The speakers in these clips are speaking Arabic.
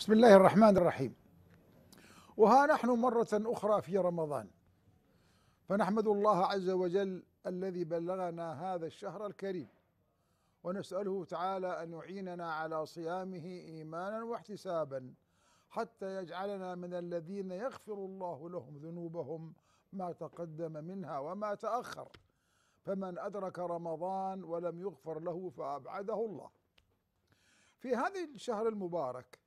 بسم الله الرحمن الرحيم وها نحن مرة أخرى في رمضان فنحمد الله عز وجل الذي بلغنا هذا الشهر الكريم ونسأله تعالى أن يعيننا على صيامه إيمانا واحتسابا حتى يجعلنا من الذين يغفر الله لهم ذنوبهم ما تقدم منها وما تأخر فمن أدرك رمضان ولم يغفر له فأبعده الله في هذه الشهر المبارك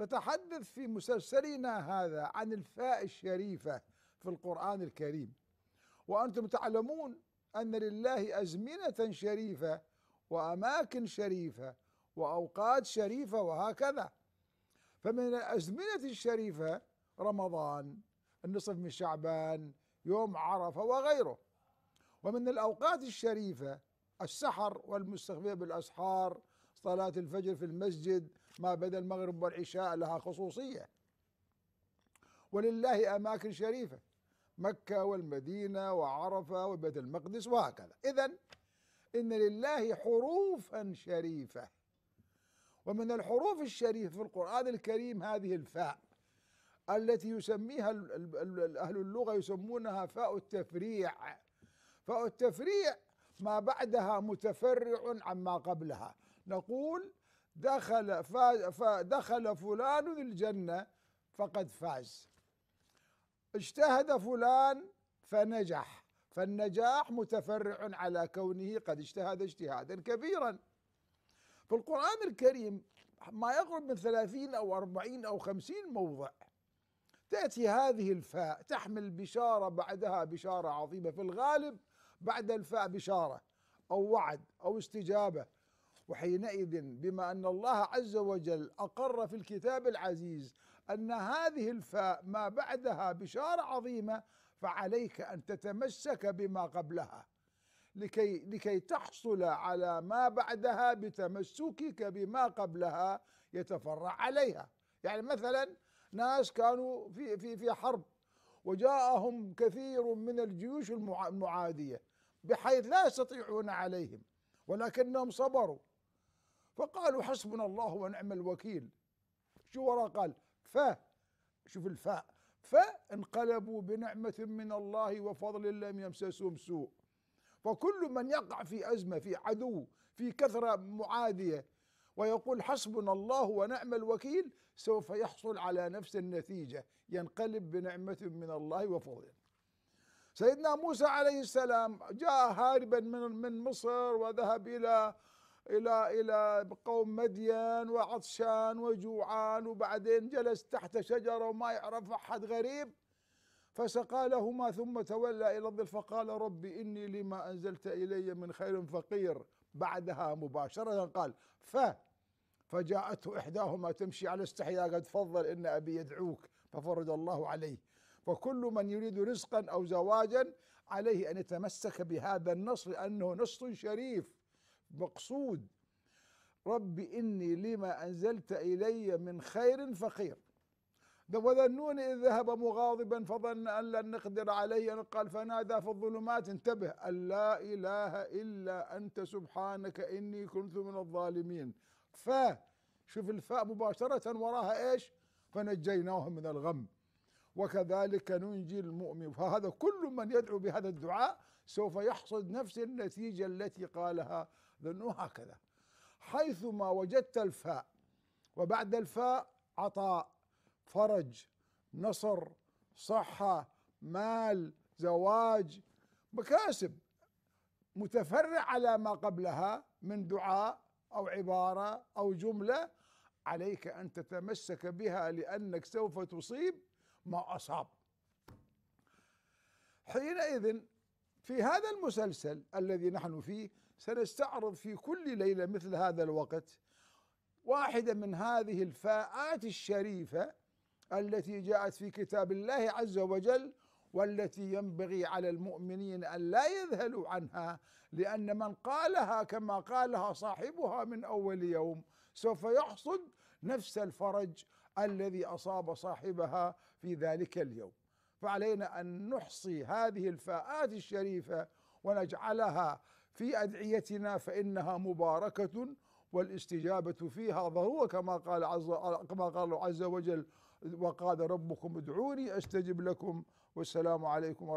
نتحدث في مسلسلنا هذا عن الفاء الشريفة في القرآن الكريم وأنتم تعلمون أن لله أزمنة شريفة وأماكن شريفة وأوقات شريفة وهكذا فمن الأزمنة الشريفة رمضان النصف من شعبان يوم عرفة وغيره ومن الأوقات الشريفة السحر والمستخفية بالأسحار صلاة الفجر في المسجد ما بدا المغرب والعشاء لها خصوصية ولله أماكن شريفة مكة والمدينة وعرفة وبيت المقدس وهكذا إذا إن لله حروفا شريفة ومن الحروف الشريفة في القرآن الكريم هذه الفاء التي يسميها أهل اللغة يسمونها فاء التفريع فاء التفريع ما بعدها متفرع عما قبلها نقول دخل فدخل فلان الجنة فقد فاز اجتهد فلان فنجح فالنجاح متفرع على كونه قد اجتهد اجتهادا كبيرا في القرآن الكريم ما يقرب من ثلاثين أو أربعين أو خمسين موضع تأتي هذه الفاء تحمل بشارة بعدها بشارة عظيمة في الغالب بعد الفاء بشارة أو وعد أو استجابة وحينئذ بما أن الله عز وجل أقر في الكتاب العزيز أن هذه الفاء ما بعدها بشارة عظيمة فعليك أن تتمسك بما قبلها لكي لكي تحصل على ما بعدها بتمسكك بما قبلها يتفرع عليها يعني مثلا ناس كانوا في في في حرب وجاءهم كثير من الجيوش المعاديه بحيث لا يستطيعون عليهم ولكنهم صبروا فقالوا حسبنا الله ونعم الوكيل شو وراء قال ف شوف الفاء فانقلبوا بنعمة من الله وفضل لم يمسسهم سوء فكل من يقع في أزمة في عدو في كثرة معادية ويقول حسبنا الله ونعم الوكيل سوف يحصل على نفس النتيجة ينقلب بنعمة من الله وفضل سيدنا موسى عليه السلام جاء هاربا من مصر وذهب إلى إلى إلى قوم مدين وعطشان وجوعان وبعدين جلس تحت شجرة وما يعرف أحد غريب فسقى لهما ثم تولى إلى الظل فقال ربي إني لما أنزلت إلي من خير فقير بعدها مباشرة قال ف فجاءته إحداهما تمشي على استحياء قد تفضل إن أبي يدعوك ففرج الله عليه فكل من يريد رزقا أو زواجا عليه أن يتمسك بهذا النص لأنه نص شريف مقصود رب إني لما أنزلت إلي من خير فقير وذنون إذ ذهب مغاضبا فظن أن لن نقدر عليه قال فنادى في الظلمات انتبه أن لا إله إلا أنت سبحانك إني كنت من الظالمين ف شوف الفاء مباشرة وراها إيش فنجيناهم من الغم وكذلك ننجي المؤمن فهذا كل من يدعو بهذا الدعاء سوف يحصد نفس النتيجة التي قالها لأنه هكذا حيثما وجدت الفاء وبعد الفاء عطاء فرج نصر صحة مال زواج مكاسب متفرع على ما قبلها من دعاء أو عبارة أو جملة عليك أن تتمسك بها لأنك سوف تصيب ما أصاب حينئذ في هذا المسلسل الذي نحن فيه سنستعرض في كل ليلة مثل هذا الوقت واحدة من هذه الفاءات الشريفة التي جاءت في كتاب الله عز وجل والتي ينبغي على المؤمنين أن لا يذهلوا عنها لأن من قالها كما قالها صاحبها من أول يوم سوف يحصد نفس الفرج الذي أصاب صاحبها في ذلك اليوم فعلينا أن نحصي هذه الفاءات الشريفة ونجعلها في أدعيتنا فإنها مباركة والاستجابة فيها ظهور كما قال عز كما قال عز وجل وقال ربكم ادعوني أستجب لكم والسلام عليكم ورحمة